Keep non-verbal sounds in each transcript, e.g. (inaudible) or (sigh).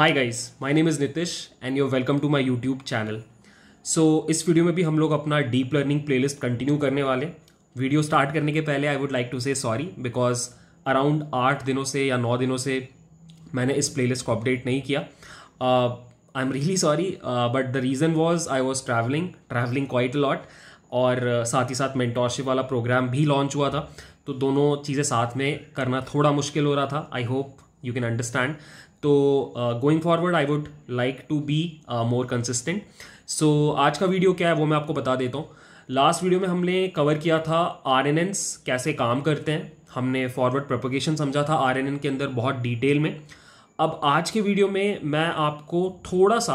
Hi guys my name is Nitish and you welcome to my YouTube channel so इस video में भी हम लोग अपना डीप लर्निंग प्लेलिस्ट कंटिन्यू करने वाले वीडियो स्टार्ट करने के पहले I would like to say sorry because around आठ दिनों से या नौ दिनों से मैंने इस प्लेलिस्ट को अपडेट नहीं किया I am really sorry but the reason was I was travelling travelling quite lot और uh, साथ ही साथ मेंटोरशिप वाला प्रोग्राम भी लॉन्च हुआ था तो दोनों चीज़ें साथ में करना थोड़ा मुश्किल हो रहा था I hope you can understand तो going forward I would like to be more consistent so आज का वीडियो क्या है वो मैं आपको बता देता हूँ लास्ट वीडियो में हमने कवर किया था आर कैसे काम करते हैं हमने फॉरवर्ड प्रोपोगेशन समझा था आर के अंदर बहुत डिटेल में अब आज के वीडियो में मैं आपको थोड़ा सा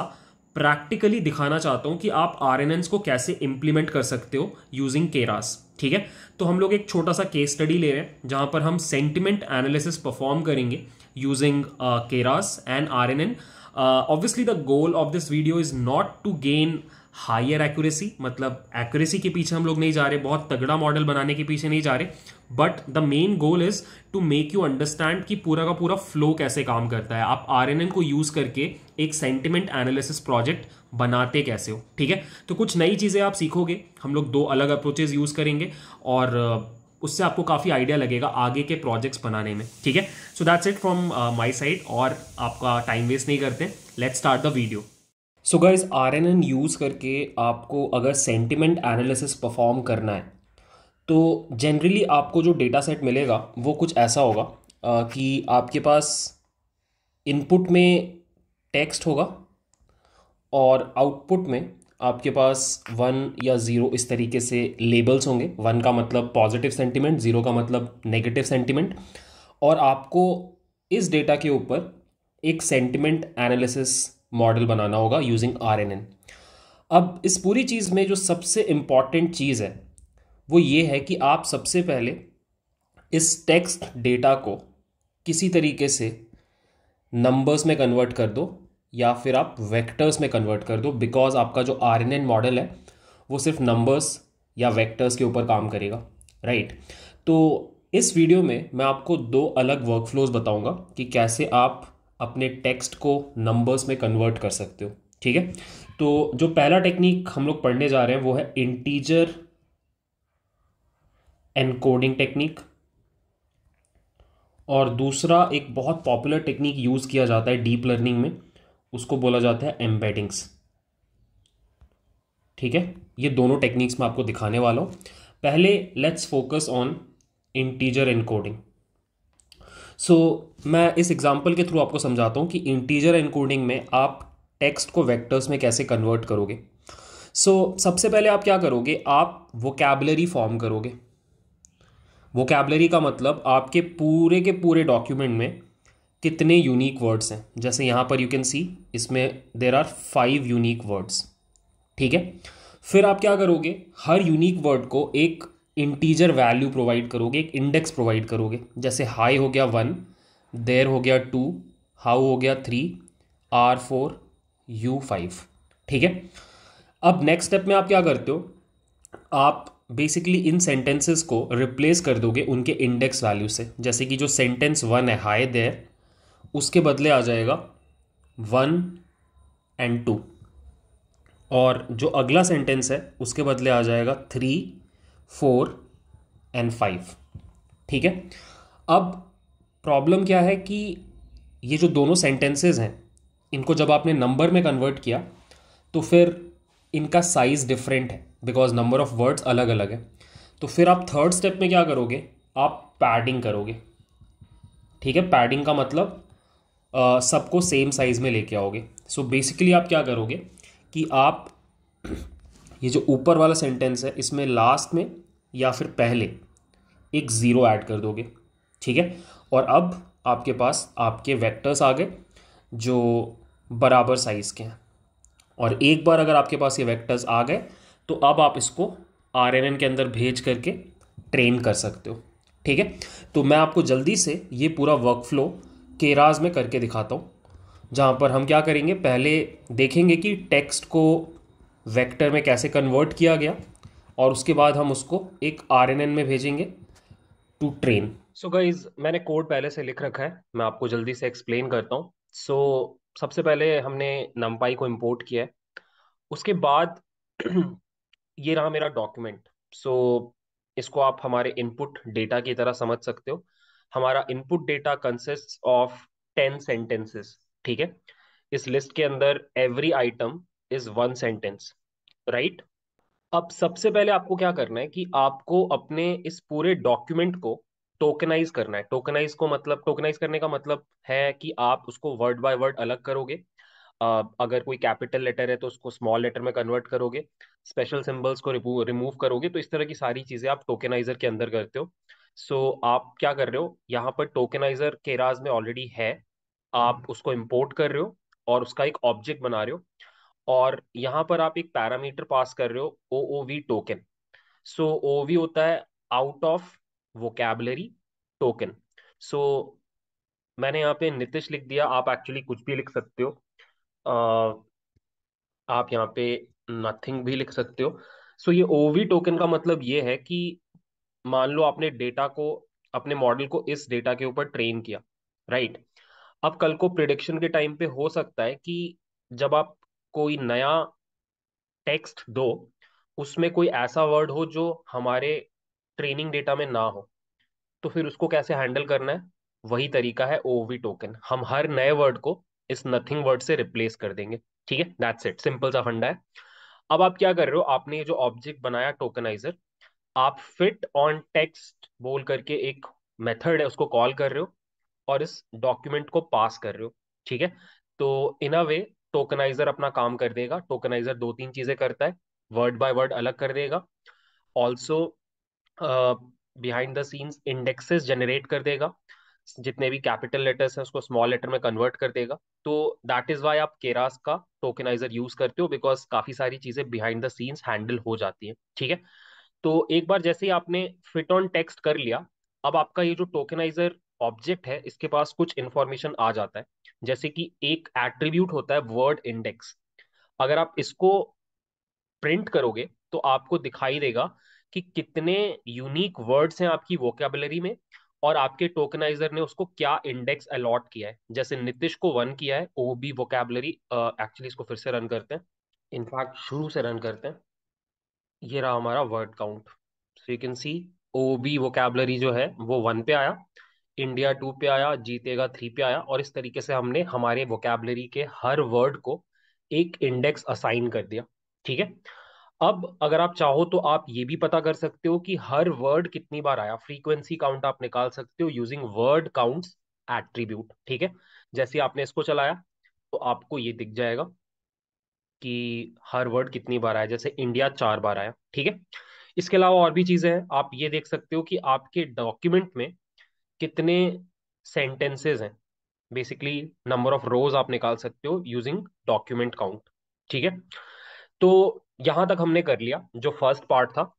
प्रैक्टिकली दिखाना चाहता हूँ कि आप आर को कैसे इम्प्लीमेंट कर सकते हो यूजिंग केरास ठीक है तो हम लोग एक छोटा सा केस स्टडी ले रहे हैं जहाँ पर हम सेंटिमेंट एनालिसिस परफॉर्म करेंगे using uh, KRAS and RNN. Uh, obviously, the goal of this video is not to gain higher accuracy मतलब एक्यूरेसी के पीछे हम लोग नहीं जा रहे बहुत तगड़ा मॉडल बनाने के पीछे नहीं जा रहे but the main goal is to make you understand कि पूरा का पूरा फ्लो कैसे काम करता है आप आर को यूज करके एक सेंटिमेंट एनालिसिस प्रोजेक्ट बनाते कैसे हो ठीक है तो कुछ नई चीज़ें आप सीखोगे हम लोग दो अलग अप्रोचेज यूज़ करेंगे और uh, उससे आपको काफ़ी आइडिया लगेगा आगे के प्रोजेक्ट्स बनाने में ठीक है so that's it from my side और आपका टाइम वेस्ट नहीं करते let's start the video so guys R N N use करके आपको अगर सेंटिमेंट एनालिसिस परफॉर्म करना है तो जनरली आपको जो डेटा सेट मिलेगा वो कुछ ऐसा होगा आ, uh, कि आपके पास इनपुट में टेक्स्ट होगा और आउटपुट में आपके पास वन या ज़ीरो इस तरीके से लेबल्स होंगे वन का मतलब पॉजिटिव सेंटीमेंट ज़ीरो का मतलब नेगेटिव सेंटीमेंट और आपको इस डेटा के ऊपर एक सेंटिमेंट एनालिसिस मॉडल बनाना होगा यूजिंग आर अब इस पूरी चीज़ में जो सबसे इम्पॉर्टेंट चीज़ है वो ये है कि आप सबसे पहले इस टेक्स्ट डेटा को किसी तरीके से नंबर्स में कन्वर्ट कर दो या फिर आप वेक्टर्स में कन्वर्ट कर दो बिकॉज आपका जो आर एन एन मॉडल है वो सिर्फ नंबर्स या वेक्टर्स के ऊपर काम करेगा राइट right? तो इस वीडियो में मैं आपको दो अलग वर्क फ्लोज बताऊंगा कि कैसे आप अपने टेक्स्ट को नंबर्स में कन्वर्ट कर सकते हो ठीक है तो जो पहला टेक्निक हम लोग पढ़ने जा रहे हैं वो है इंटीजर एनकोडिंग टेक्निक और दूसरा एक बहुत पॉपुलर टेक्निक यूज़ किया जाता है डीप लर्निंग में उसको बोला जाता है एम्बेडिंग्स ठीक है ये दोनों टेक्निक्स मैं आपको दिखाने वाला हूं पहले let's focus on integer encoding so मैं इस एग्जाम्पल के थ्रू आपको समझाता हूं कि इंटीजर एनकोडिंग में आप टेक्स्ट को वेक्टर्स में कैसे कन्वर्ट करोगे सो so, सबसे पहले आप क्या करोगे आप वोकेबलरी फॉर्म करोगे वोकेबलरी का मतलब आपके पूरे के पूरे डॉक्यूमेंट में कितने यूनिक वर्ड्स हैं जैसे यहाँ पर यू कैन सी इसमें there are five unique words ठीक है फिर आप क्या करोगे हर यूनिक वर्ड को एक इंटीजर वैल्यू प्रोवाइड करोगे एक इंडेक्स प्रोवाइड करोगे जैसे हाई हो गया वन देर हो गया टू हाउ हो गया three are four you five ठीक है अब नेक्स्ट स्टेप में आप क्या करते हो आप बेसिकली इन सेंटेंसेस को रिप्लेस कर दोगे उनके इंडेक्स वैल्यू से जैसे कि जो सेंटेंस वन है हाई देर उसके बदले आ जाएगा वन एंड टू और जो अगला सेंटेंस है उसके बदले आ जाएगा थ्री फोर एंड फाइव ठीक है अब प्रॉब्लम क्या है कि ये जो दोनों सेंटेंसेस हैं इनको जब आपने नंबर में कन्वर्ट किया तो फिर इनका साइज़ डिफरेंट है बिकॉज नंबर ऑफ वर्ड्स अलग अलग है तो फिर आप थर्ड स्टेप में क्या करोगे आप पैडिंग करोगे ठीक है पैडिंग का मतलब सबको सेम साइज़ में लेके आओगे सो so बेसिकली आप क्या करोगे कि आप (clears throat) ये जो ऊपर वाला सेंटेंस है इसमें लास्ट में या फिर पहले एक ज़ीरो ऐड कर दोगे ठीक है और अब आपके पास आपके वेक्टर्स आ गए जो बराबर साइज़ के हैं और एक बार अगर आपके पास ये वेक्टर्स आ गए तो अब आप इसको आर के अंदर भेज करके ट्रेन कर सकते हो ठीक है तो मैं आपको जल्दी से ये पूरा वर्क फ्लो केराज में करके दिखाता हूँ जहाँ पर हम क्या करेंगे पहले देखेंगे कि टेक्स्ट को वेक्टर में कैसे कन्वर्ट किया गया और उसके बाद हम उसको एक आर में भेजेंगे टू ट्रेन सो गाइज मैंने कोड पहले से लिख रखा है मैं आपको जल्दी से एक्सप्लेन करता हूँ सो so, सबसे पहले हमने नम्पाई को इम्पोर्ट किया है उसके बाद (clears throat) ये रहा मेरा डॉक्यूमेंट सो so, इसको आप हमारे इनपुट डेटा की तरह समझ सकते हो हमारा input data consist of ten sentences ठीक है इस लिस्ट के अंदर every item is one sentence right अब सबसे पहले आपको क्या करना है कि आपको अपने इस पूरे डॉक्यूमेंट को टोकनाइज करना है टोकनाइज को मतलब टोकनाइज करने का मतलब है कि आप उसको वर्ड बाय वर्ड अलग करोगे Uh, अगर कोई कैपिटल लेटर है तो उसको स्मॉल लेटर में कन्वर्ट करोगे स्पेशल सिंबल्स को रिमूव करोगे तो इस तरह की सारी चीजें आप टोकनाइजर के अंदर करते हो सो so, आप क्या कर रहे हो यहाँ पर टोकनाइजर केराज में ऑलरेडी है आप हम्म। उसको इम्पोर्ट कर रहे हो और उसका एक ऑब्जेक्ट बना रहे हो और यहाँ पर आप एक पैरामीटर पास कर रहे हो O O V token so O V होता है out of vocabulary token so मैंने यहाँ पे नितिश लिख दिया आप एक्चुअली कुछ भी लिख सकते हो uh, आप यहाँ पे नथिंग भी लिख सकते हो सो so, ये ओवी टोकन का मतलब ये है कि मान लो आपने डेटा को अपने मॉडल को इस डेटा के ऊपर ट्रेन किया राइट अब कल को प्रिडिक्शन के टाइम पे हो सकता है कि जब आप कोई नया टेक्स्ट दो उसमें कोई ऐसा वर्ड हो जो हमारे ट्रेनिंग डेटा में ना हो तो फिर उसको कैसे हैंडल करना है वही तरीका है ओवी टोकन हम हर नए वर्ड को इस नथिंग वर्ड से रिप्लेस कर देंगे ठीक है दैट्स इट सिंपल सा फंडा है अब आप क्या कर रहे हो आपने ये जो ऑब्जेक्ट बनाया टोकनाइजर आप फिट ऑन टेक्स्ट बोल करके एक मेथड है उसको कॉल कर रहे हो और इस डॉक्यूमेंट को पास कर रहे हो ठीक है तो इन अ वे टोकनाइजर अपना काम कर देगा टोकनाइजर दो तीन चीजें करता है वर्ड बाय वर्ड अलग कर देगा also behind the scenes indexes generate कर देगा जितने भी कैपिटल लेटर्स हैं उसको स्मॉल लेटर में कन्वर्ट कर देगा तो दैट इज वाई आप केरास का टोकनाइजर यूज करते हो बिकॉज काफी सारी चीजें बिहाइंड द सीन्स हैंडल हो जाती है ठीक है तो एक बार जैसे ही आपने फिट ऑन टेक्स्ट कर लिया अब आपका ये जो टोकनाइजर ऑब्जेक्ट है इसके पास कुछ इंफॉर्मेशन आ जाता है जैसे कि एक एट्रीब्यूट होता है वर्ड इंडेक्स अगर आप इसको प्रिंट करोगे तो आपको दिखाई देगा कि कितने यूनिक वर्ड्स हैं आपकी वोकेबलरी में और आपके टोकनाइजर ने उसको क्या इंडेक्स अलॉट किया है जैसे नितिश को वन किया है ओ बी वोकेबलरी एक्चुअली इसको फिर से रन करते हैं इनफैक्ट शुरू से रन करते हैं ये रहा हमारा word count so you can see O B vocabulary जो है वो वन पे आया इंडिया टू पे आया जीतेगा थ्री पे आया और इस तरीके से हमने हमारे वोकेबलरी के हर वर्ड को एक इंडेक्स असाइन कर दिया ठीक है अब अगर आप चाहो तो आप ये भी पता कर सकते हो कि हर वर्ड कितनी बार आया फ्रीक्वेंसी काउंट आप निकाल सकते हो यूजिंग वर्ड काउंट्स एट्रीब्यूट ठीक है जैसे आपने इसको चलाया तो आपको ये दिख जाएगा कि हर वर्ड कितनी बार आया जैसे इंडिया चार बार आया ठीक है इसके अलावा और भी चीजें हैं आप ये देख सकते हो कि आपके डॉक्यूमेंट में कितने सेंटेंसेज हैं बेसिकली नंबर ऑफ रोज आप निकाल सकते हो यूजिंग डॉक्यूमेंट काउंट ठीक है तो यहां तक हमने कर लिया जो फर्स्ट पार्ट था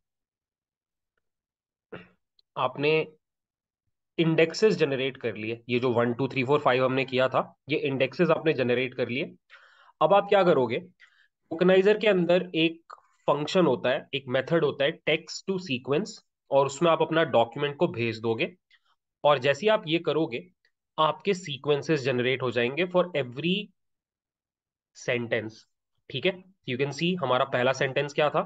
आपने इंडेक्सेस जनरेट कर लिए ये जो one two three four five हमने किया था ये इंडेक्सेस आपने जनरेट कर लिए अब आप क्या करोगे टोकनाइजर के अंदर एक फंक्शन होता है एक मेथड होता है टेक्स्ट टू सीक्वेंस और उसमें आप अपना डॉक्यूमेंट को भेज दोगे और जैसे आप ये करोगे आपके सीक्वेंसेस जनरेट हो जाएंगे फॉर एवरी सेंटेंस ठीक है यू कैन सी हमारा पहला सेंटेंस क्या था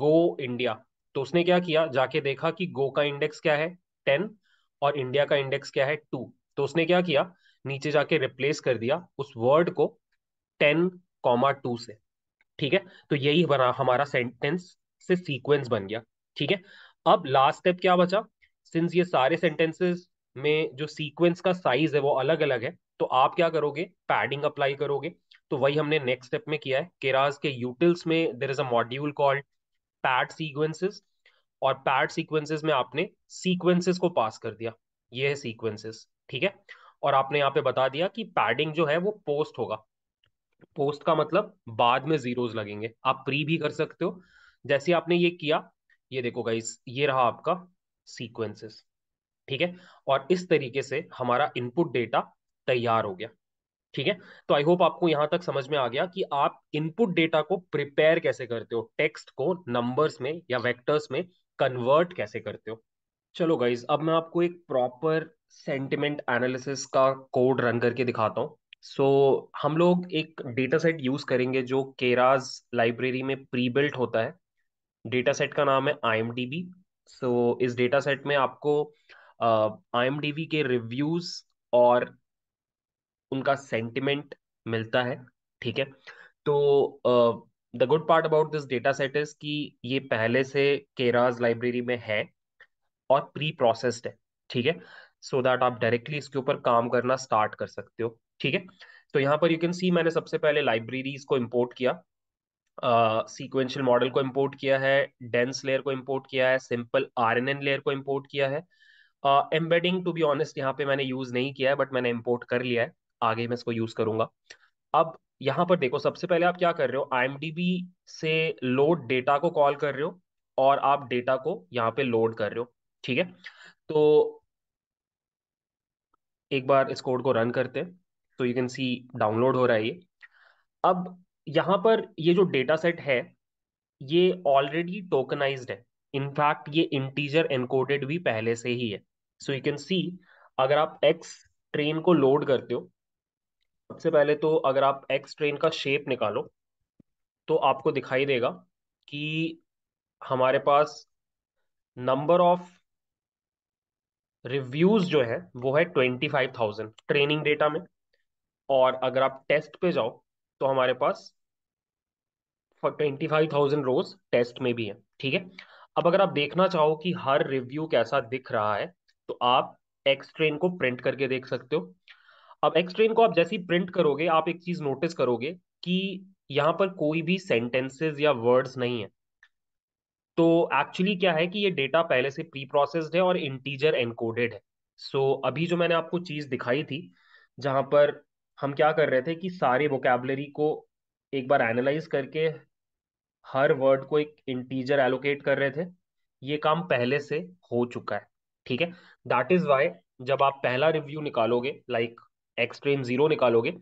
गो इंडिया तो उसने क्या किया जाके देखा कि गो का इंडेक्स क्या है टेन और इंडिया का इंडेक्स क्या है टू तो उसने क्या किया नीचे जाके रिप्लेस कर दिया उस वर्ड को टेन कॉमा टू से ठीक है तो यही बना हमारा सेंटेंस से सीक्वेंस बन गया ठीक है अब लास्ट स्टेप क्या बचा सिंस ये सारे सेंटेंसेस में जो सीक्वेंस का साइज है वो अलग अलग है तो आप क्या करोगे पैडिंग अप्लाई करोगे तो वही हमने नेक्स्ट स्टेप में किया है केराज के यूटिल्स में there is a module called pad sequences और पैड सीक्वेंसेस में आपने सीक्वेंसेस को पास कर दिया ये है सीक्वेंसेस ठीक है और आपने यहाँ पे बता दिया कि पैडिंग जो है वो पोस्ट होगा पोस्ट का मतलब बाद में जीरोज लगेंगे आप प्री भी कर सकते हो जैसे आपने ये किया ये देखो गाइस ये रहा आपका सीक्वेंसेस ठीक है और इस तरीके से हमारा इनपुट डेटा तैयार हो गया ठीक है तो आई होप आपको यहां तक समझ में आ गया कि आप इनपुट डेटा को प्रिपेयर कैसे करते हो टेक्स्ट को नंबर्स में या वेक्टर्स में कन्वर्ट कैसे करते हो चलो गाइज अब मैं आपको एक प्रॉपर सेंटिमेंट एनालिसिस का कोड रन करके दिखाता हूं सो so, हम लोग एक डेटा सेट यूज करेंगे जो केराज लाइब्रेरी में प्री बिल्ट होता है डेटा सेट का नाम है I M D B so इस डेटा सेट में आपको आई एम डी बी के रिव्यूज और उनका सेंटिमेंट मिलता है ठीक है तो the good part about this data set is कि ये पहले से केराज लाइब्रेरी में है और प्री प्रोसेस्ड है ठीक है सो so दैट आप डायरेक्टली इसके ऊपर काम करना स्टार्ट कर सकते हो ठीक है तो यहाँ पर यू कैन सी मैंने सबसे पहले लाइब्रेरीज को इम्पोर्ट किया सीक्वेंशियल uh, मॉडल को इम्पोर्ट किया है डेंस लेयर को इम्पोर्ट किया है simple R N N layer को इम्पोर्ट किया है एम्बेडिंग टू बी ऑनेस्ट यहाँ पे मैंने यूज़ नहीं किया है बट मैंने इम्पोर्ट कर लिया है आगे मैं इसको यूज़ करूंगा अब यहाँ पर देखो सबसे पहले आप क्या कर रहे हो आई से लोड डेटा को कॉल कर रहे हो और आप डेटा को यहाँ पे लोड कर रहे हो ठीक है तो एक बार इस कोड को रन करते हैं तो यू कैन सी डाउनलोड हो रहा है ये अब यहाँ पर ये जो डेटा सेट है ये ऑलरेडी टोकनाइज है इनफैक्ट ये इंटीजर एनकोडेड भी पहले से ही है सो यू कैन सी अगर आप एक्स ट्रेन को लोड करते हो सबसे पहले तो अगर आप एक्स ट्रेन का शेप निकालो तो आपको दिखाई देगा कि हमारे पास नंबर ऑफ रिव्यूज जो है वो है twenty five thousand training data में और अगर आप टेस्ट पे जाओ तो हमारे पास twenty five thousand rows test में भी है ठीक है अब अगर आप देखना चाहो कि हर रिव्यू कैसा दिख रहा है तो आप एक्स ट्रेन को प्रिंट करके देख सकते हो अब एक्स ट्रेन को आप जैसे ही प्रिंट करोगे आप एक चीज नोटिस करोगे कि यहाँ पर कोई भी सेंटेंसेस या वर्ड्स नहीं है तो एक्चुअली क्या है कि ये डेटा पहले से प्री प्रोसेस्ड है और इंटीजर एनकोडेड है सो so, अभी जो मैंने आपको चीज दिखाई थी जहां पर हम क्या कर रहे थे कि सारे वोकेबलरी को एक बार एनालाइज करके हर वर्ड को एक इंटीजर एलोकेट कर रहे थे ये काम पहले से हो चुका है ठीक है दैट इज वाई जब आप पहला रिव्यू निकालोगे लाइक एक्सट्रीम जीरो निकालोगे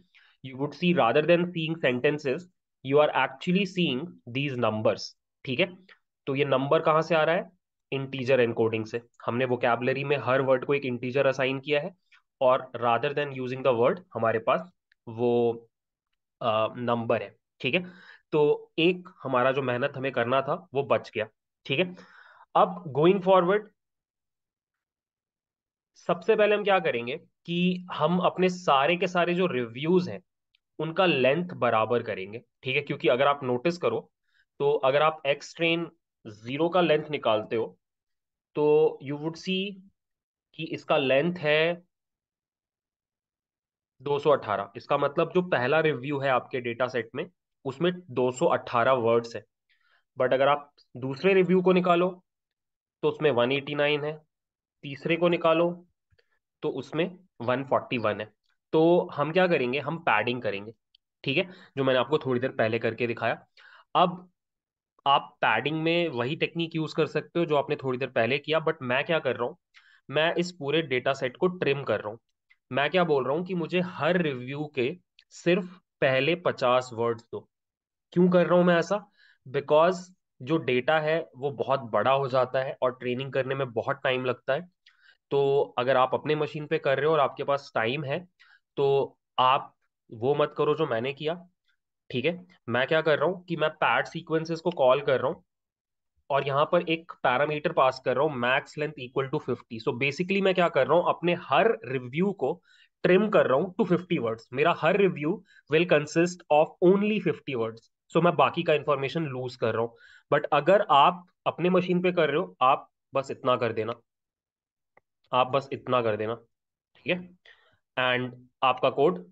you would see rather than seeing sentences you are actually seeing these numbers ठीक है तो ये नंबर कहाँ से आ रहा है इंटीजर एनकोडिंग से हमने वोकेबलरी में हर वर्ड को एक इंटीजर असाइन किया है और rather than using the word हमारे पास वो नंबर है ठीक है तो एक हमारा जो मेहनत हमें करना था वो बच गया ठीक है अब गोइंग फॉरवर्ड सबसे पहले हम क्या करेंगे कि हम अपने सारे के सारे जो रिव्यूज हैं उनका लेंथ बराबर करेंगे ठीक है क्योंकि अगर आप नोटिस करो तो अगर आप एक्स ट्रेन जीरो का लेंथ निकालते हो तो यू वुड सी कि इसका लेंथ है 218 इसका मतलब जो पहला रिव्यू है आपके डेटा सेट में उसमें 218 वर्ड्स है बट अगर आप दूसरे रिव्यू को निकालो तो उसमें 189 है तीसरे को निकालो तो उसमें 141 है तो हम क्या करेंगे हम पैडिंग करेंगे ठीक है जो मैंने आपको थोड़ी देर पहले करके दिखाया अब आप पैडिंग में वही टेक्निक यूज कर सकते हो जो आपने थोड़ी देर पहले किया बट मैं क्या कर रहा हूँ मैं इस पूरे डेटा सेट को ट्रिम कर रहा हूँ मैं क्या बोल रहा हूँ कि मुझे हर रिव्यू के सिर्फ पहले पचास वर्ड्स दो क्यों कर रहा हूँ मैं ऐसा बिकॉज जो डेटा है वो बहुत बड़ा हो जाता है और ट्रेनिंग करने में बहुत टाइम लगता है तो अगर आप अपने मशीन पे कर रहे हो और आपके पास टाइम है तो आप वो मत करो जो मैंने किया ठीक है मैं क्या कर रहा हूँ कि मैं पैड सीक्वेंसेस को कॉल कर रहा हूँ और यहाँ पर एक पैरामीटर पास कर रहा हूँ max length equal to fifty so basically मैं क्या कर रहा हूँ अपने हर रिव्यू को ट्रिम कर रहा हूँ टू फिफ्टी वर्ड्स मेरा हर review will consist of only fifty words so मैं बाकी का इंफॉर्मेशन लूज कर रहा हूँ बट अगर आप अपने मशीन पे कर रहे हो आप बस इतना कर देना आप बस इतना कर देना ठीक है एंड आपका कोड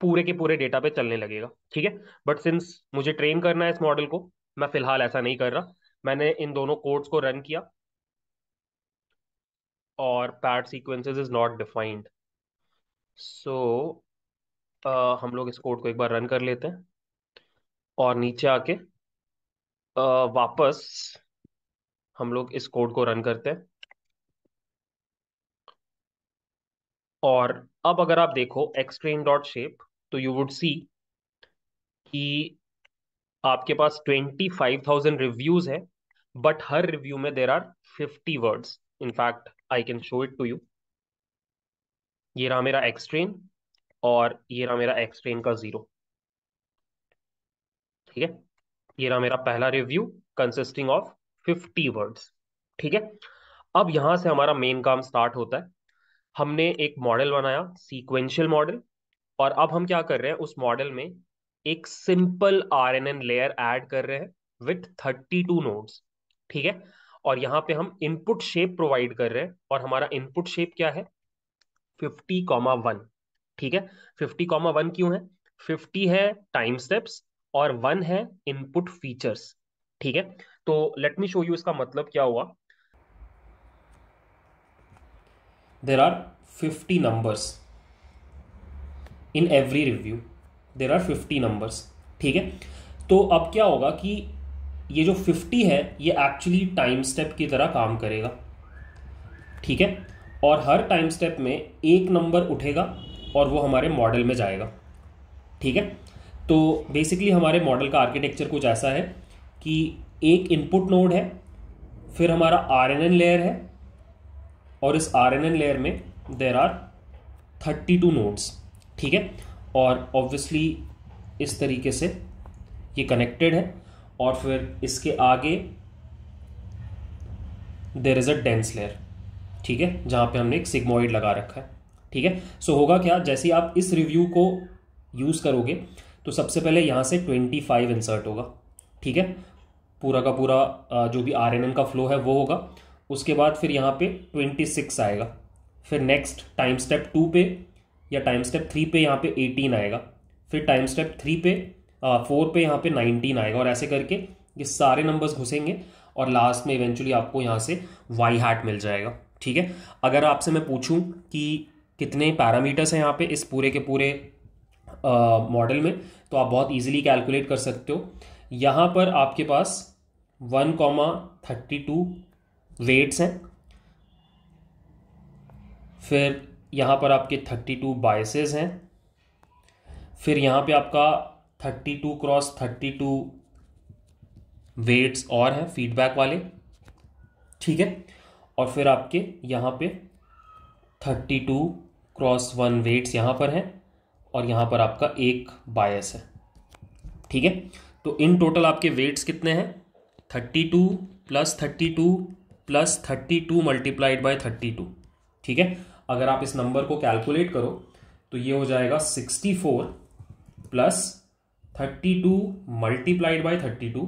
पूरे के पूरे डेटा पे चलने लगेगा ठीक है बट सिंस मुझे ट्रेन करना है इस मॉडल को मैं फिलहाल ऐसा नहीं कर रहा मैंने इन दोनों कोड्स को रन किया और pad sequences is not defined so हम लोग इस कोड को एक बार रन कर लेते हैं और नीचे आके uh, वापस हम लोग इस कोड को रन करते हैं और अब अगर आप देखो एक्सट्रीम डॉट शेप तो यू वुड सी कि आपके पास ट्वेंटी फाइव थाउजेंड रिव्यूज है बट हर रिव्यू में there are fifty words in fact I can show it to you ये रहा मेरा एक्सट्रेन और ये रहा मेरा एक्सट्रेन का जीरो ठीक है ये रहा मेरा पहला review consisting of fifty words ठीक है अब यहां से हमारा मेन काम स्टार्ट होता है हमने एक मॉडल बनाया सीक्वेंशियल मॉडल और अब हम क्या कर रहे हैं उस मॉडल में एक simple R N layer add कर रहे हैं विथ थर्टी टू नोट ठीक है और यहाँ पे हम इनपुट शेप प्रोवाइड कर रहे हैं और हमारा इनपुट शेप क्या है फिफ्टी कॉमा वन ठीक है फिफ्टी कॉमा वन क्यों है फिफ्टी है टाइम स्टेप्स और वन है इनपुट फीचर्स ठीक है तो लेट मी शो यू इसका मतलब क्या हुआ there are fifty numbers in every review there are fifty numbers ठीक है तो अब क्या होगा कि ये जो फिफ्टी है ये एक्चुअली टाइम स्टेप की तरह काम करेगा ठीक है और हर टाइम स्टेप में एक नंबर उठेगा और वो हमारे मॉडल में जाएगा ठीक है तो बेसिकली हमारे मॉडल का आर्किटेक्चर कुछ ऐसा है कि एक इनपुट नोड है फिर हमारा आर एन एन लेयर है और इस आर एन एन लेयर में there are thirty two nodes ठीक है और ऑब्वियसली इस तरीके से ये कनेक्टेड है और फिर इसके आगे there is a dense layer ठीक है जहाँ पे हमने एक सिग्मोइड लगा रखा है ठीक है सो होगा क्या जैसे आप इस रिव्यू को यूज़ करोगे तो सबसे पहले यहाँ से ट्वेंटी फाइव इंसर्ट होगा ठीक है पूरा का पूरा जो भी आर का फ्लो है वो होगा उसके बाद फिर यहाँ पे ट्वेंटी सिक्स आएगा फिर नेक्स्ट टाइम स्टेप टू पे या टाइम स्टेप थ्री पे यहाँ पे एटीन आएगा फिर टाइम स्टेप थ्री पे फोर पे यहाँ पे नाइनटीन आएगा और ऐसे करके ये सारे नंबर्स घुसेंगे और लास्ट में इवेंचुअली आपको यहाँ से वाई हैट मिल जाएगा ठीक है अगर आपसे मैं पूछूँ कि कितने पैरामीटर्स हैं यहाँ पे इस पूरे के पूरे मॉडल में तो आप बहुत ईजिली कैलकुलेट कर सकते हो यहाँ पर आपके पास one comma thirty two weights हैं फिर यहाँ पर आपके थर्टी टू बाइसेज हैं फिर यहाँ पे आपका thirty two cross thirty two weights और हैं फीडबैक वाले ठीक है और फिर आपके यहाँ पे thirty two cross one weights यहाँ पर हैं और यहाँ पर आपका एक बायस है ठीक है तो इन टोटल आपके वेट्स कितने हैं thirty two plus thirty two plus thirty two multiplied by thirty two ठीक है अगर आप इस नंबर को कैलकुलेट करो तो ये हो जाएगा sixty four plus thirty two multiplied by thirty two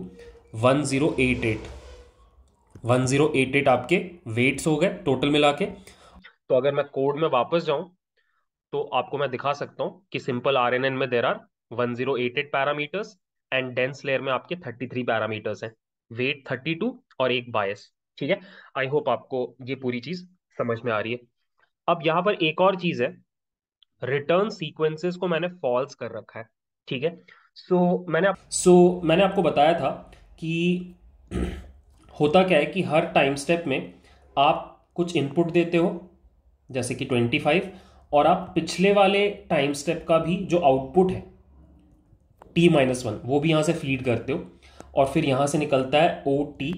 one zero eight eight one zero eight eight आपके वेट्स हो गए टोटल मिला के तो अगर मैं कोड में वापस जाऊं तो आपको मैं दिखा सकता हूं कि सिंपल आर एन एन में there are one zero eight eight parameters and dense layer में आपके थर्टी थ्री पैरामीटर्स हैं वेट थर्टी टू और एक बायस ठीक है आई होप आपको ये पूरी चीज़ समझ में आ रही है अब यहां पर एक और चीज है रिटर्न सीक्वेंसेस को मैंने फॉल्स कर रखा है ठीक है सो so, मैंने सो so, मैंने आपको बताया था कि (clears throat) होता क्या है कि हर टाइम स्टेप में आप कुछ इनपुट देते हो जैसे कि 25 और आप पिछले वाले टाइम स्टेप का भी जो आउटपुट है टी माइनस वन वो भी यहां से फीड करते हो और फिर यहां से निकलता है ओ टी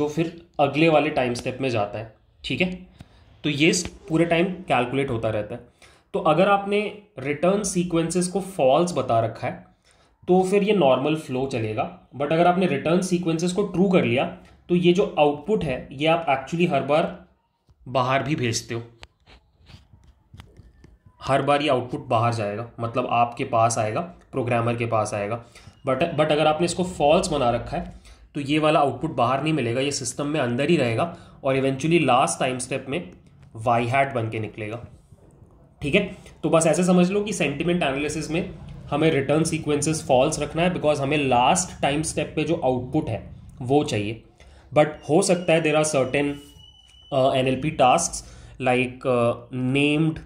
जो फिर अगले वाले टाइम स्टेप में जाता है ठीक है तो ये पूरे टाइम कैलकुलेट होता रहता है तो अगर आपने रिटर्न सीक्वेंसेस को फॉल्स बता रखा है तो फिर ये नॉर्मल फ्लो चलेगा बट अगर आपने रिटर्न सीक्वेंसेस को ट्रू कर लिया तो ये जो आउटपुट है ये आप एक्चुअली हर बार बाहर भी भेजते हो हर बार ये आउटपुट बाहर जाएगा मतलब आपके पास आएगा प्रोग्रामर के पास आएगा बट बट अगर आपने इसको फॉल्स बना रखा है तो ये वाला आउटपुट बाहर नहीं मिलेगा ये सिस्टम में अंदर ही रहेगा और इवेंचुअली लास्ट टाइम स्टेप में वाई हैट बन के निकलेगा ठीक है तो बस ऐसे समझ लो कि सेंटिमेंट एनालिसिस में हमें रिटर्न सीक्वेंसेस फॉल्स रखना है बिकॉज हमें लास्ट टाइम स्टेप पे जो आउटपुट है वो चाहिए बट हो सकता है there are certain N L P task like named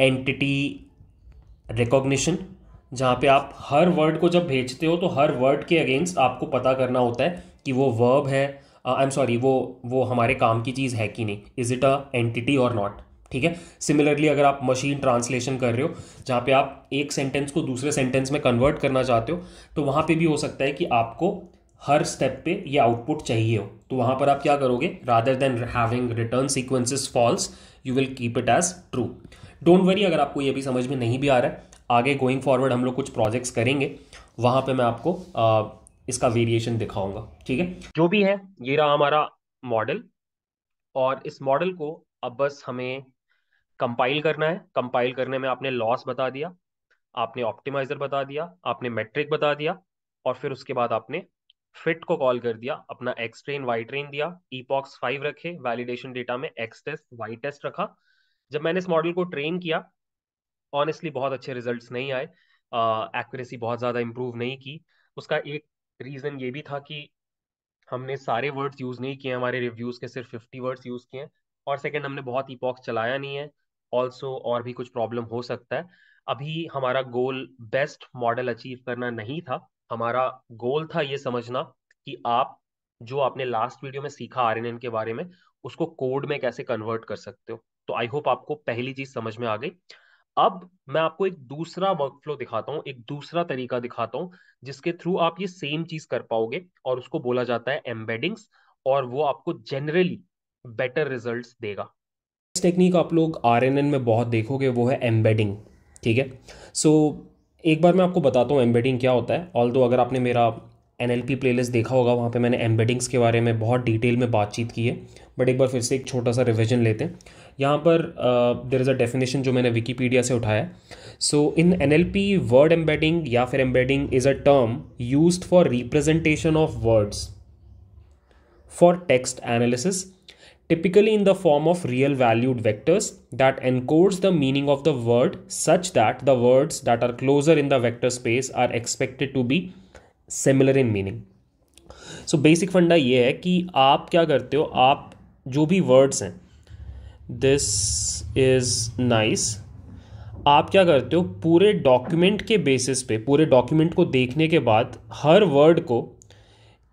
entity recognition जहाँ पे आप हर वर्ड को जब भेजते हो तो हर वर्ड के अगेंस्ट आपको पता करना होता है कि वो वर्ब है आई एम सॉरी वो वो हमारे काम की चीज़ है कि नहीं इज़ इट अ एंटिटी और नॉट ठीक है सिमिलरली अगर आप मशीन ट्रांसलेशन कर रहे हो जहाँ पे आप एक सेंटेंस को दूसरे सेंटेंस में कन्वर्ट करना चाहते हो तो वहाँ पे भी हो सकता है कि आपको हर स्टेप पे ये आउटपुट चाहिए हो तो वहाँ पर आप क्या करोगे rather than having return sequences false you will keep it as true don't worry अगर आपको ये भी समझ में नहीं भी आ रहा है आगे गोइंग फॉरवर्ड हम लोग कुछ प्रोजेक्ट्स करेंगे वहाँ पे मैं आपको uh, इसका वेरिएशन दिखाऊंगा ठीक है जो भी है ये रहा हमारा मॉडल और इस मॉडल को अब बस हमें कंपाइल करना है कंपाइल करने में आपने लॉस बता दिया आपने ऑप्टिमाइजर बता दिया आपने मेट्रिक बता दिया और फिर उसके बाद आपने फिट को कॉल कर दिया अपना एक्स ट्रेन वाई ट्रेन दिया ईपॉक्स फाइव रखे वैलिडेशन डेटा में एक्स टेस्ट वाई टेस्ट रखा जब मैंने इस मॉडल को ट्रेन किया ऑनेस्टली बहुत अच्छे रिजल्ट्स नहीं आए एक्यूरेसी बहुत ज़्यादा इम्प्रूव नहीं की उसका एक रीजन ये भी था कि हमने सारे वर्ड्स यूज नहीं किए हमारे रिव्यूज के सिर्फ फिफ्टी वर्ड्स यूज किए और सेकेंड हमने बहुत ईपॉक्स चलाया नहीं है ऑल्सो और भी कुछ प्रॉब्लम हो सकता है अभी हमारा गोल बेस्ट मॉडल अचीव करना नहीं था हमारा गोल था ये समझना कि आप जो आपने लास्ट वीडियो में सीखा आर के बारे में उसको कोड में कैसे कन्वर्ट कर सकते हो तो आई होप आपको पहली चीज समझ में आ गई अब मैं आपको एक दूसरा वर्कफ्लो दिखाता हूँ एक दूसरा तरीका दिखाता हूँ जिसके थ्रू आप ये सेम चीज कर पाओगे और उसको बोला जाता है एम्बेडिंग्स और वो आपको जनरली बेटर रिजल्ट देगा इस टेक्निक आप लोग आर में बहुत देखोगे वो है एम्बेडिंग ठीक है सो so, एक बार मैं आपको बताता हूँ एम्बेडिंग क्या होता है ऑल अगर आपने मेरा एन एल प्लेलिस्ट देखा होगा वहाँ पे मैंने एम्बेडिंग्स के बारे में बहुत डिटेल में बातचीत की है बट एक बार फिर से एक छोटा सा रिविजन लेते हैं यहाँ पर देर इज़ अ डेफिनेशन जो मैंने विकीपीडिया से उठाया so in N L P word embedding या फिर embedding is a term use for representation of words for text analysis typically in the form of real valued vectors that encodes the meaning of the word such that the words that are closer in the vector space are expected to be similar in meaning so basic funda ये है कि आप क्या करते हो आप जो भी वर्ड्स हैं दिस इज़ नाइस आप क्या करते हो पूरे डॉक्यूमेंट के बेसिस पे पूरे डॉक्यूमेंट को देखने के बाद हर वर्ड को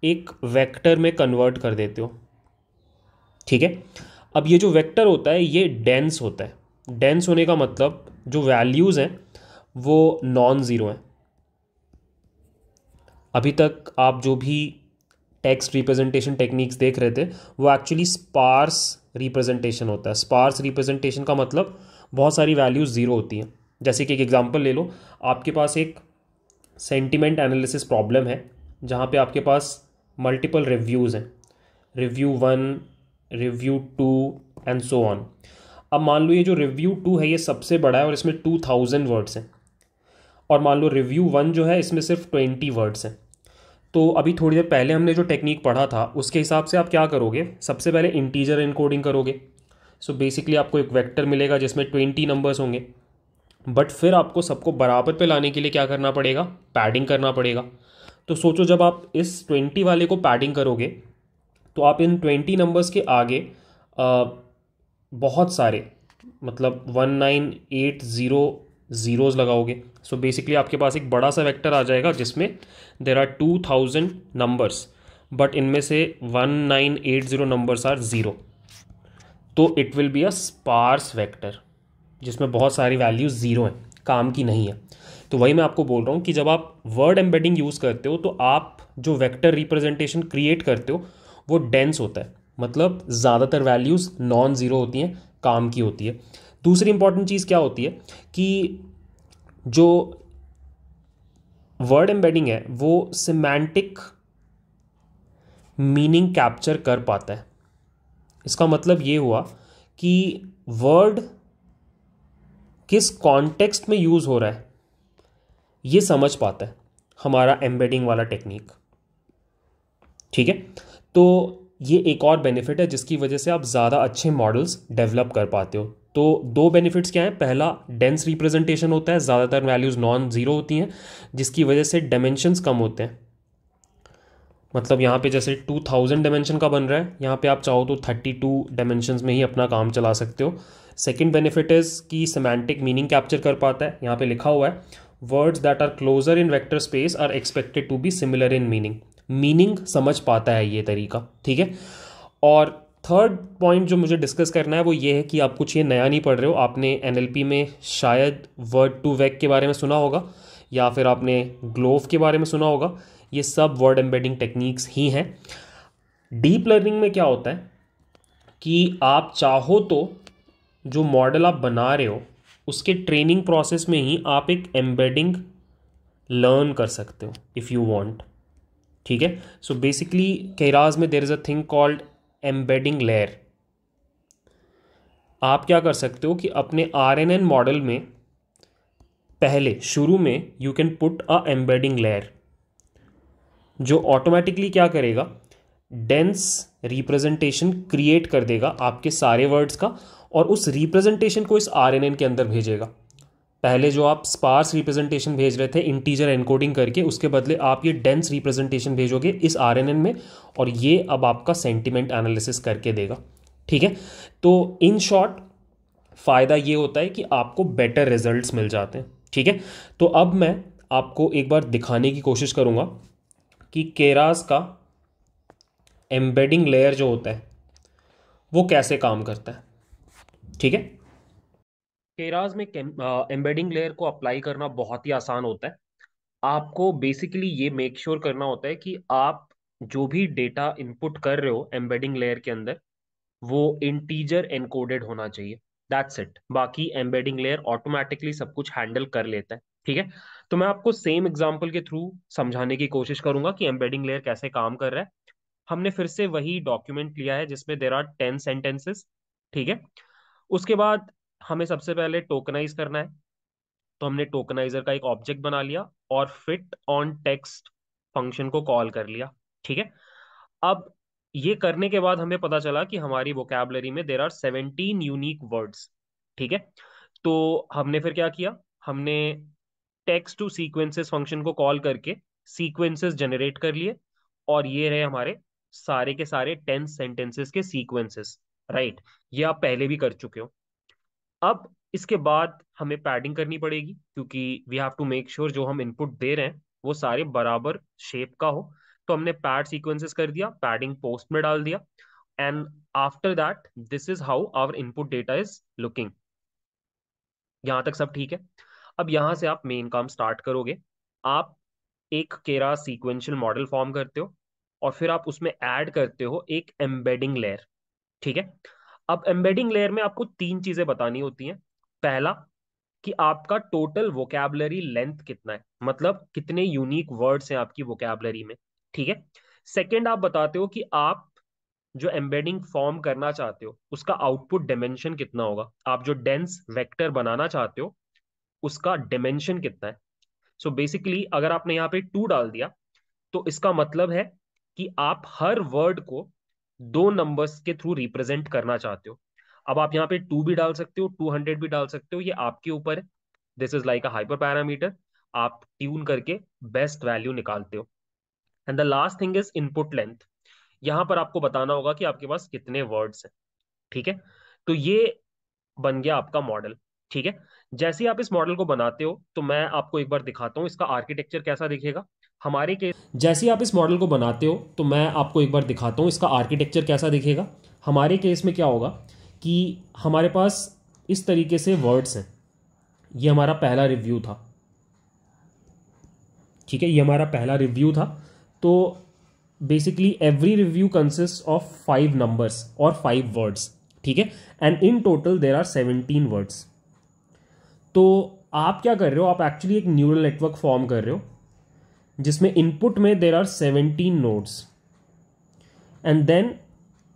एक वेक्टर में कन्वर्ट कर देते हो ठीक है अब ये जो वेक्टर होता है ये डेंस होता है डेंस होने का मतलब जो वैल्यूज़ हैं वो नॉन ज़ीरो हैं अभी तक आप जो भी टेक्स्ट रिप्रेजेंटेशन टेक्निक्स देख रहे थे वो एक्चुअली स्पार्स रिप्रेजेंटेशन होता है स्पार्स रिप्रेजेंटेशन का मतलब बहुत सारी वैल्यूज़ ज़ीरो होती हैं जैसे कि एक एग्जांपल ले लो आपके पास एक सेंटिमेंट एनालिसिस प्रॉब्लम है जहाँ पे आपके पास मल्टीपल रिव्यूज़ हैं review one review two and so on अब मान लो ये जो रिव्यू टू है ये सबसे बड़ा है और इसमें टू थाउजेंड वर्ड्स हैं और मान लो रिव्यू वन जो है इसमें सिर्फ ट्वेंटी वर्ड्स हैं तो अभी थोड़ी देर पहले हमने जो टेक्निक पढ़ा था उसके हिसाब से आप क्या करोगे सबसे पहले इंटीजर इनकोडिंग करोगे सो so बेसिकली आपको एक वेक्टर मिलेगा जिसमें ट्वेंटी नंबर्स होंगे बट फिर आपको सबको बराबर पे लाने के लिए क्या करना पड़ेगा पैडिंग करना पड़ेगा तो सोचो जब आप इस ट्वेंटी वाले को पैडिंग करोगे तो आप इन ट्वेंटी नंबर्स के आगे आ, बहुत सारे मतलब one nine eight zero zeros लगाओगे सो so बेसिकली आपके पास एक बड़ा सा वेक्टर आ जाएगा जिसमें there are two thousand numbers but इनमें से one nine eight zero numbers are zero तो it will be a sparse vector जिसमें बहुत सारी वैल्यूज ज़ीरो हैं काम की नहीं है तो वही मैं आपको बोल रहा हूँ कि जब आप वर्ड एम्बेडिंग यूज़ करते हो तो आप जो वेक्टर रिप्रेजेंटेशन क्रिएट करते हो वो डेंस होता है मतलब ज़्यादातर वैल्यूज़ नॉन ज़ीरो होती हैं काम की होती है दूसरी इंपॉर्टेंट चीज़ क्या होती है कि जो वर्ड एम्बेडिंग है वो सिमेंटिक मीनिंग कैप्चर कर पाता है इसका मतलब ये हुआ कि वर्ड किस कॉन्टेक्स्ट में यूज़ हो रहा है ये समझ पाता है हमारा एम्बेडिंग वाला टेक्निक ठीक है तो ये एक और बेनिफिट है जिसकी वजह से आप ज़्यादा अच्छे मॉडल्स डेवलप कर पाते हो तो दो बेनिफिट्स क्या हैं पहला डेंस रिप्रेजेंटेशन होता है ज़्यादातर वैल्यूज़ नॉन ज़ीरो होती हैं जिसकी वजह से डायमेंशंस कम होते हैं मतलब यहाँ पे जैसे 2000 डायमेंशन का बन रहा है यहाँ पे आप चाहो तो 32 डायमेंशंस में ही अपना काम चला सकते हो सेकंड बेनिफिट इज़ कि सेमेंटिक मीनिंग कैप्चर कर पाता है यहाँ पे लिखा हुआ है words that are closer in vector space are expected to be similar in meaning meaning समझ पाता है ये तरीका ठीक है और थर्ड पॉइंट जो मुझे डिस्कस करना है वो ये है कि आप कुछ ये नया नहीं पढ़ रहे हो आपने एन में शायद वर्ड टू वैक के बारे में सुना होगा या फिर आपने ग्लोव के बारे में सुना होगा ये सब वर्ड एम्बेडिंग टेक्निक्स ही हैं डीप लर्निंग में क्या होता है कि आप चाहो तो जो मॉडल आप बना रहे हो उसके ट्रेनिंग प्रोसेस में ही आप एक एम्बेडिंग लर्न कर सकते हो इफ़ यू वांट ठीक है सो बेसिकली कैराज में there is a thing called embedding layer आप क्या कर सकते हो कि अपने आर एन एन मॉडल में पहले शुरू में you can put a embedding layer जो ऑटोमेटिकली क्या करेगा डेंस रिप्रेजेंटेशन क्रिएट कर देगा आपके सारे वर्ड्स का और उस रिप्रेजेंटेशन को इस आर एन एन के अंदर भेजेगा पहले जो आप स्पार्स रिप्रेजेंटेशन भेज रहे थे इंटीजर एनकोडिंग करके उसके बदले आप ये डेंस रिप्रेजेंटेशन भेजोगे इस आर में और ये अब आपका सेंटिमेंट एनालिसिस करके देगा ठीक है तो इन शॉर्ट फ़ायदा ये होता है कि आपको बेटर रिजल्ट्स मिल जाते हैं ठीक है तो अब मैं आपको एक बार दिखाने की कोशिश करूँगा कि केरास का एम्बेडिंग लेयर जो होता है वो कैसे काम करता है ठीक है केराज में एम्बेडिंग लेयर को अप्लाई करना बहुत ही आसान होता है आपको बेसिकली ये मेक श्योर sure करना होता है कि आप जो भी डेटा इनपुट कर रहे हो एम्बेडिंग लेयर के अंदर वो इंटीजर एनकोडेड होना चाहिए दैट्स इट बाकी एम्बेडिंग लेयर ऑटोमेटिकली सब कुछ हैंडल कर लेता है ठीक है तो मैं आपको सेम एग्जाम्पल के थ्रू समझाने की कोशिश करूंगा कि एम्बेडिंग लेयर कैसे काम कर रहा है हमने फिर से वही डॉक्यूमेंट लिया है जिसमें देर आर टेन सेंटेंसेस ठीक है उसके बाद हमें सबसे पहले टोकनाइज करना है तो हमने टोकनाइजर का एक ऑब्जेक्ट बना लिया और फिट ऑन टेक्स्ट फंक्शन को कॉल कर लिया ठीक है अब ये करने के बाद हमें पता चला कि हमारी वोकेबलरी में there are seventeen unique words ठीक है तो हमने फिर क्या किया हमने टेक्स्ट टू सीक्वेंसेस फंक्शन को कॉल करके सीक्वेंसेस जनरेट कर लिए और ये रहे हमारे सारे के सारे टेन सेंटेंसेस के सीक्वेंसेस राइट ये आप पहले भी कर चुके हो अब इसके बाद हमें पैडिंग करनी पड़ेगी क्योंकि we have to make sure जो हम इनपुट दे रहे हैं वो सारे बराबर शेप का हो तो हमने पैड सीक्वेंसेस कर दिया पैडिंग पोस्ट में डाल दिया and after that this is how our input data is looking यहां तक सब ठीक है अब यहां से आप मेन काम स्टार्ट करोगे आप एक केरा सीक्वेंशियल मॉडल फॉर्म करते हो और फिर आप उसमें ऐड करते हो एक एम्बेडिंग लेयर ठीक है अब एम्बेडिंग लेयर में आपको तीन चीजें बतानी होती हैं पहला कि आपका टोटल वोकेबलरी लेंथ कितना है मतलब कितने यूनिक वर्ड्स हैं आपकी वोकेबलरी में ठीक है सेकेंड आप बताते हो कि आप जो एम्बेडिंग फॉर्म करना चाहते हो उसका आउटपुट डिमेंशन कितना होगा आप जो डेंस वेक्टर बनाना चाहते हो उसका डिमेंशन कितना है सो so बेसिकली अगर आपने यहाँ पे टू डाल दिया तो इसका मतलब है कि आप हर वर्ड को दो नंबर्स के थ्रू रिप्रेजेंट करना चाहते हो अब आप यहाँ पे टू भी डाल सकते हो टू हंड्रेड भी डाल सकते हो ये आपके ऊपर this is like a hyperparameter आप ट्यून करके बेस्ट वैल्यू निकालते हो and the last thing is input length यहाँ पर आपको बताना होगा कि आपके पास कितने वर्ड्स हैं ठीक है तो ये बन गया आपका मॉडल ठीक है जैसे ही आप इस मॉडल को बनाते हो तो मैं आपको एक बार दिखाता हूँ इसका आर्किटेक्चर कैसा दिखेगा हमारे केस जैसे ही आप इस मॉडल को बनाते हो तो मैं आपको एक बार दिखाता हूँ इसका आर्किटेक्चर कैसा दिखेगा हमारे केस में क्या होगा कि हमारे पास इस तरीके से वर्ड्स हैं ये हमारा पहला रिव्यू था ठीक है ये हमारा पहला रिव्यू था तो basically every review consist of five numbers और फाइव वर्ड्स ठीक है and in total there are seventeen words तो आप क्या कर रहे हो आप एक्चुअली एक न्यूरल नेटवर्क फॉर्म कर रहे हो जिसमें इनपुट में there are seventeen nodes and then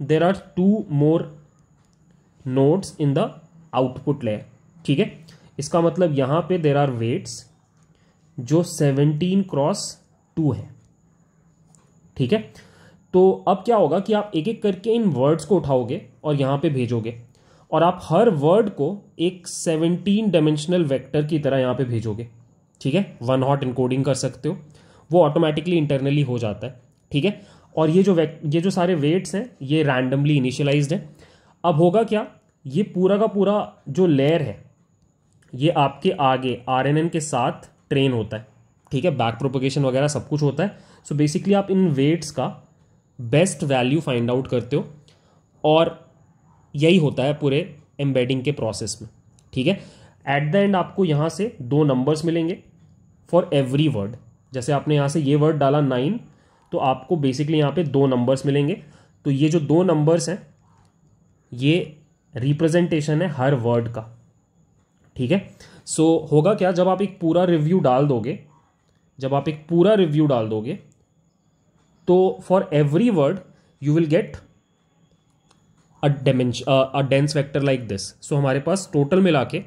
there are two more nodes in the output layer ठीक है इसका मतलब यहां पे देर आर वेट्स जो सेवनटीन क्रॉस टू है ठीक है तो अब क्या होगा कि आप एक एक करके इन वर्ड्स को उठाओगे और यहां पे भेजोगे और आप हर वर्ड को एक सेवनटीन डायमेंशनल वेक्टर की तरह यहां पे भेजोगे ठीक है वन हॉट इनकोडिंग कर सकते हो वो ऑटोमेटिकली इंटरनली हो जाता है ठीक है और ये जो ये जो सारे वेट्स हैं ये रैंडमली इनिशियलाइज है अब होगा क्या ये पूरा का पूरा जो लेयर है ये आपके आगे आर के साथ ट्रेन होता है ठीक है बैक प्रोपोगेशन वगैरह सब कुछ होता है सो so बेसिकली आप इन वेट्स का बेस्ट वैल्यू फाइंड आउट करते हो और यही होता है पूरे एम्बेडिंग के प्रोसेस में ठीक है एट द एंड आपको यहाँ से दो नंबर्स मिलेंगे फॉर एवरी वर्ड जैसे आपने यहाँ से ये वर्ड डाला नाइन तो आपको बेसिकली यहाँ पे दो नंबर्स मिलेंगे तो ये जो दो नंबर्स हैं ये रिप्रेजेंटेशन है हर वर्ड का ठीक है सो so, होगा क्या जब आप एक पूरा रिव्यू डाल दोगे जब आप एक पूरा रिव्यू डाल दोगे तो for every word you will get a dimension a dense vector like this so हमारे पास टोटल मिला के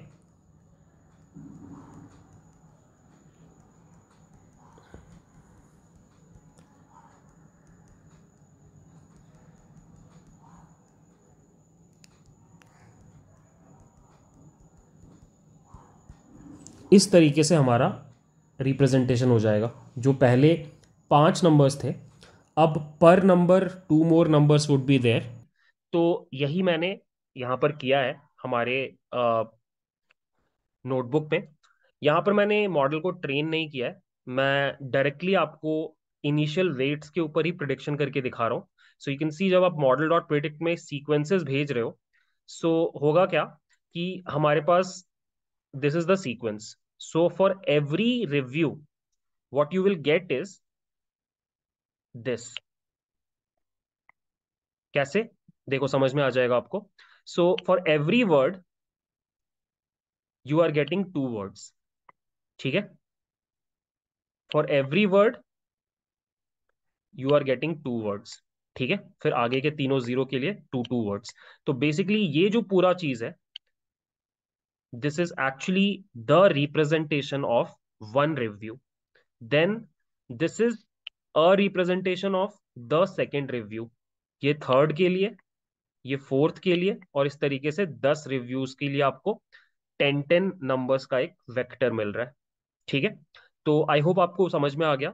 इस तरीके से हमारा रिप्रेजेंटेशन हो जाएगा जो पहले पांच नंबर्स थे अब पर number two more numbers would be there तो यही मैंने यहाँ पर किया है हमारे नोटबुक में यहाँ पर मैंने मॉडल को ट्रेन नहीं किया है मैं डायरेक्टली आपको इनिशियल वेट्स के ऊपर ही प्रोडिक्शन करके दिखा रहा हूँ सो यू कैन सी जब आप मॉडल डॉट प्रिडिक्ट में सीक्वेंसेस भेज रहे हो सो so, होगा क्या कि हमारे पास this is the sequence So for every review, what you will get is this. कैसे देखो समझ में आ जाएगा आपको so for every word you are getting two words ठीक है for every word you are getting two words ठीक है फिर आगे के तीनों जीरो के लिए टू टू वर्ड्स तो बेसिकली ये जो पूरा चीज है this is actually the representation of one review. Then this is a representation of the second review. ये थर्ड के लिए ये फोर्थ के लिए और इस तरीके से दस रिव्यूज के लिए आपको टेन टेन नंबर्स का एक वेक्टर मिल रहा है ठीक है तो आई होप आपको समझ में आ गया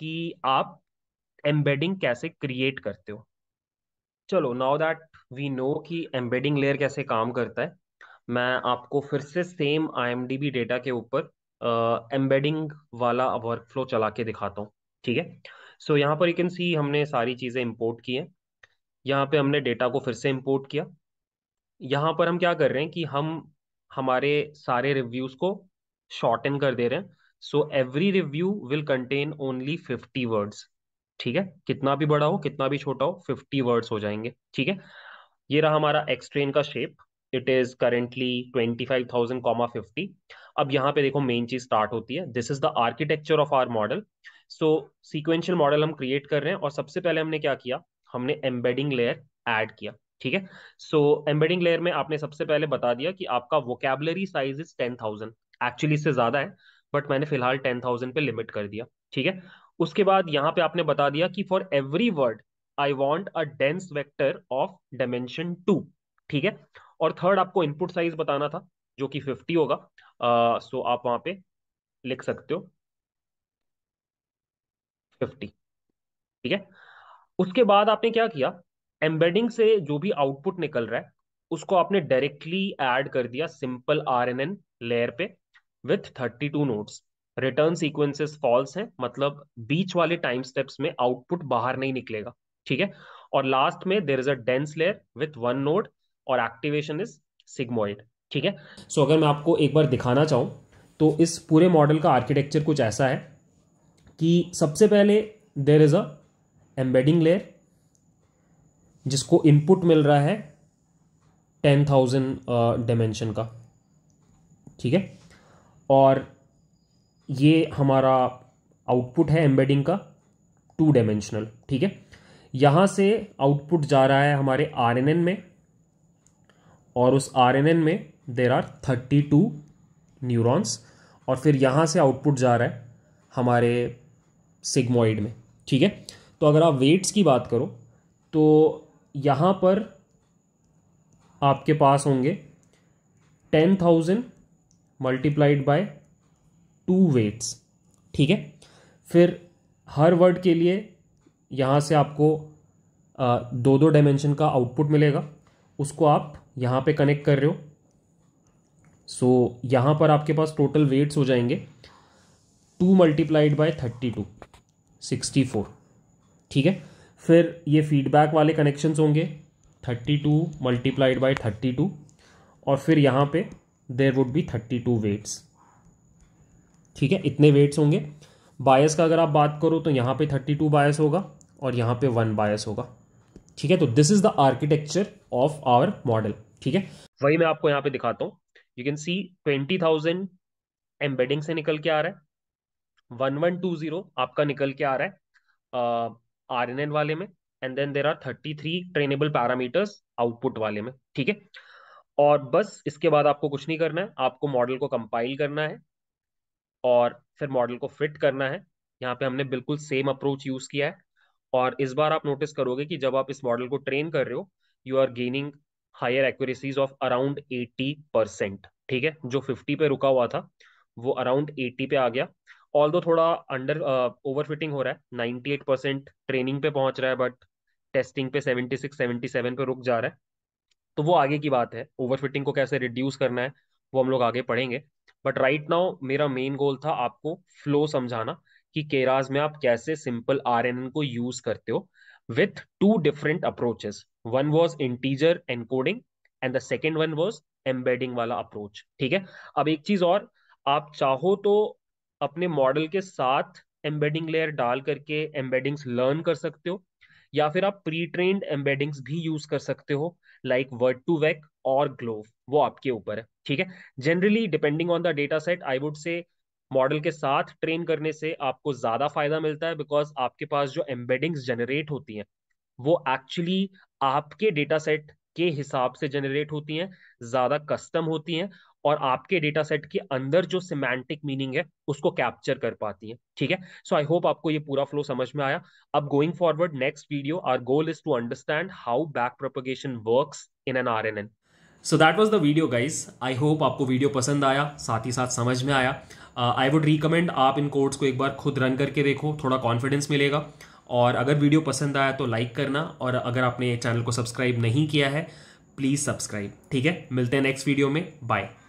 कि आप एम्बेडिंग कैसे क्रिएट करते हो चलो नाउ दैट वी नो कि एम्बेडिंग लेयर कैसे काम करता है मैं आपको फिर से सेम आई डेटा के ऊपर एम्बेडिंग वाला वर्क फ्लो चला के दिखाता हूँ ठीक है सो यहाँ पर यू कैन सी हमने सारी चीज़ें इम्पोर्ट की हैं यहाँ पे हमने डेटा को फिर से इम्पोर्ट किया यहाँ पर हम क्या कर रहे हैं कि हम हमारे सारे रिव्यूज़ को शॉर्ट इन कर दे रहे हैं so every review will contain only fifty words ठीक है कितना भी बड़ा हो कितना भी छोटा हो फिफ्टी वर्ड्स हो जाएंगे ठीक है ये रहा हमारा एक्सट्रेन का shape it is currently twenty five thousand comma fifty अब यहाँ पे देखो मेन चीज स्टार्ट होती है this is the architecture of our model so sequential model हम क्रिएट कर रहे हैं और सबसे पहले हमने क्या किया हमने एम्बेडिंग लेयर एड किया ठीक है सो एम्बेडिंग लेयर में आपने सबसे पहले बता दिया कि आपका vocabulary size is ten thousand actually इससे ज्यादा है बट मैंने फिलहाल टेन थाउजेंड पे लिमिट कर दिया ठीक है उसके बाद यहाँ पे आपने बता दिया कि for every word I want a dense vector of dimension two ठीक है और थर्ड आपको इनपुट साइज बताना था जो कि फिफ्टी होगा आ, सो आप वहां पे लिख सकते हो फिफ्टी ठीक है उसके बाद आपने क्या किया एम्बेडिंग से जो भी आउटपुट निकल रहा है उसको आपने डायरेक्टली ऐड कर दिया simple R N N layer पे with thirty two nodes return sequences false हैं मतलब बीच वाले टाइम स्टेप्स में आउटपुट बाहर नहीं निकलेगा ठीक है और लास्ट में there is a dense layer with one node और एक्टिवेशन इज सिग्मोइड ठीक है सो so, अगर मैं आपको एक बार दिखाना चाहूँ तो इस पूरे मॉडल का आर्किटेक्चर कुछ ऐसा है कि सबसे पहले there is a embedding layer जिसको इनपुट मिल रहा है टेन थाउजेंड डायमेंशन का ठीक है और ये हमारा आउटपुट है एम्बेडिंग का टू डायमेंशनल ठीक है यहां से आउटपुट जा रहा है हमारे आर में और उस एन में there are thirty two neurons और फिर यहाँ से आउटपुट जा रहा है हमारे सिग्मोइड में ठीक है तो अगर आप वेट्स की बात करो तो यहाँ पर आपके पास होंगे ten thousand multiplied by two weights ठीक है फिर हर वर्ड के लिए यहाँ से आपको दो दो डायमेंशन का आउटपुट मिलेगा उसको आप यहाँ पे कनेक्ट कर रहे हो सो so, यहाँ पर आपके पास टोटल वेट्स हो जाएंगे two multiplied by thirty two sixty four ठीक है फिर ये फीडबैक वाले कनेक्शंस होंगे thirty two multiplied by thirty two और फिर यहाँ पे there would be thirty two weights ठीक है इतने वेट्स होंगे बायस का अगर आप बात करो तो यहाँ पे थर्टी टू बायस होगा और यहाँ पे वन बायस होगा ठीक है तो this is the architecture of our model ठीक है वही मैं आपको यहाँ पे दिखाता हूँ you can see twenty thousand embedding से निकल के आ रहा है वन वन टू जीरो आपका निकल के आ रहा है आर एन एन वाले में and then there are thirty three trainable parameters output वाले में ठीक है और बस इसके बाद आपको कुछ नहीं करना है आपको मॉडल को कंपाइल करना है और फिर मॉडल को फिट करना है यहाँ पे हमने बिल्कुल सेम अप्रोच यूज किया है और इस बार आप नोटिस करोगे कि जब आप इस मॉडल को ट्रेन कर रहे हो you are gaining higher accuracies of around eighty percent ठीक है जो फिफ्टी पे रुका हुआ था वो अराउंड एटी पे आ गया ऑल दो थोड़ा अंडर ओवर फिटिंग हो रहा है नाइन्टी एट परसेंट ट्रेनिंग पे पहुंच रहा है बट टेस्टिंग पे सेवेंटी सिक्स सेवेंटी सेवन पे रुक जा रहा है तो वो आगे की बात है ओवर फिटिंग को कैसे रिड्यूस करना है वो हम लोग आगे पढ़ेंगे बट राइट नाउ मेरा मेन गोल था आपको फ्लो समझाना कि केराज में आप कैसे सिंपल आर को यूज करते हो with two different approaches one was integer encoding and the second one was embedding वाला अप्रोच ठीक है अब एक चीज और आप चाहो तो अपने मॉडल के साथ एम्बेडिंग लेयर डाल करके एम्बेडिंग्स लर्न कर सकते हो या फिर आप प्री ट्रेन एम्बेडिंग्स भी यूज कर सकते हो लाइक वर्ड टू वैक और ग्लोव वो आपके ऊपर है ठीक है generally depending on the data set I would say model के साथ ट्रेन करने से आपको ज़्यादा फायदा मिलता है बिकॉज आपके पास जो एम्बेडिंग्स जनरेट होती हैं वो एक्चुअली आपके डेटा सेट के हिसाब से जनरेट होती हैं ज़्यादा कस्टम होती हैं और आपके डेटा सेट के अंदर जो सिमेंटिक मीनिंग है उसको कैप्चर कर पाती है ठीक है सो आई होप आपको ये पूरा फ्लो समझ में आया अब going forward next video our goal is to understand how back propagation work in N R N N so that was the video guys I hope आपको वीडियो पसंद आया साथ ही साथ समझ में आया आई वुड रिकमेंड आप इन कोड्स को एक बार खुद रन करके देखो थोड़ा कॉन्फिडेंस मिलेगा और अगर वीडियो पसंद आया तो लाइक करना और अगर आपने चैनल को सब्सक्राइब नहीं किया है प्लीज़ सब्सक्राइब ठीक है मिलते हैं नेक्स्ट वीडियो में बाय